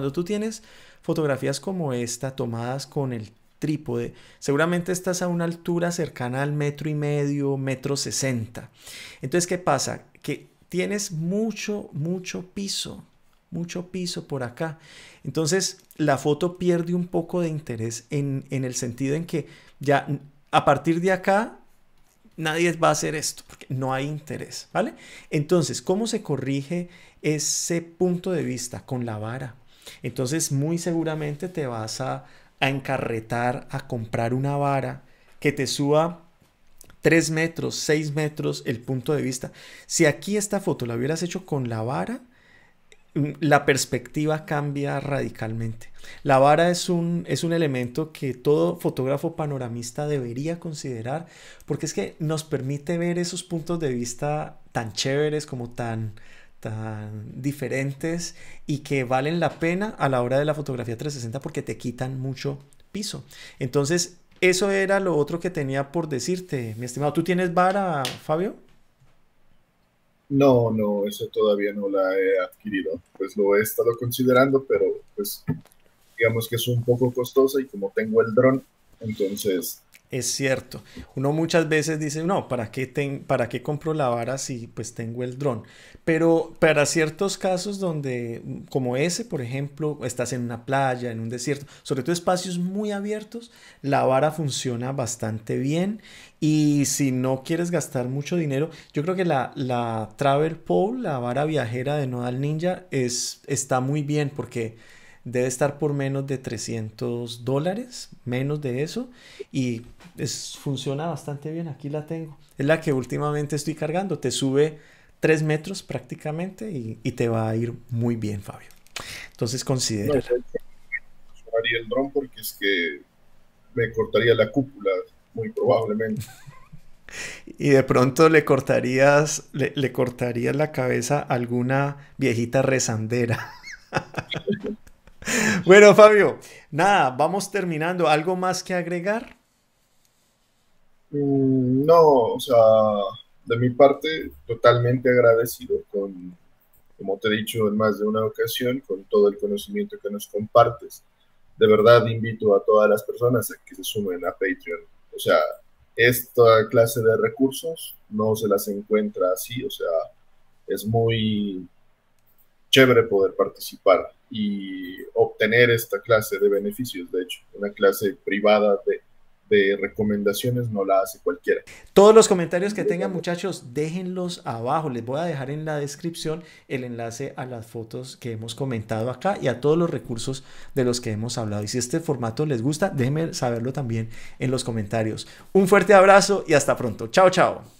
cuando tú tienes fotografías como esta tomadas con el trípode, seguramente estás a una altura cercana al metro y medio, metro sesenta. Entonces, ¿qué pasa? Que tienes mucho, mucho piso, mucho piso por acá. Entonces, la foto pierde un poco de interés en, el sentido en que ya a partir de acá nadie va a hacer esto, porque no hay interés, ¿vale? Entonces, ¿cómo se corrige ese punto de vista? Con la vara. Entonces muy seguramente te vas a, encarretar a comprar una vara que te suba 3 metros, 6 metros el punto de vista. Si aquí esta foto la hubieras hecho con la vara, mm, la perspectiva cambia radicalmente. La vara es un, es un elemento que todo fotógrafo panoramista debería considerar porque es que nos permite ver esos puntos de vista tan chéveres como tan tan diferentes y que valen la pena a la hora de la fotografía 360 porque te quitan mucho piso. Entonces, eso era lo otro que tenía por decirte, mi estimado. ¿Tú tienes vara, Fabio? No, no, eso todavía no la he adquirido. Pues lo he estado considerando, pero pues digamos que es un poco costosa y como tengo el dron, entonces es cierto. Uno muchas veces dice, no, ¿para qué, ten, ¿para qué compro la vara si pues tengo el dron? Pero para ciertos casos donde, como ese, por ejemplo, estás en una playa, en un desierto, sobre todo espacios muy abiertos, la vara funciona bastante bien. Y si no quieres gastar mucho dinero, yo creo que la, la Travel Pole, la vara viajera de Nodal Ninja, es, está muy bien porque debe estar por menos de 300 dólares, menos de eso, y funciona bastante bien, aquí la tengo. Es la que últimamente estoy cargando, te sube 3 metros prácticamente y, te va a ir muy bien, Fabio. Entonces considera. No, el dron porque es que me cortaría la cúpula, muy probablemente. y de pronto le cortarías, le, le la cabeza a alguna viejita rezandera. bueno, Fabio, nada, vamos terminando. ¿Algo más que agregar? Mm, no, o sea, de mi parte, totalmente agradecido con, como te he dicho en más de una ocasión, con todo el conocimiento que nos compartes. De verdad invito a todas las personas a que se sumen a Patreon. O sea, esta clase de recursos no se las encuentra así, o sea, es muy chévere poder participar y obtener esta clase de beneficios. De hecho, una clase privada de, recomendaciones no la hace cualquiera. Todos los comentarios que tengan muchachos, déjenlos abajo. Les voy a dejar en la descripción el enlace a las fotos que hemos comentado acá y a todos los recursos de los que hemos hablado. Y si este formato les gusta, déjenme saberlo también en los comentarios. Un fuerte abrazo y hasta pronto. Chao, chao.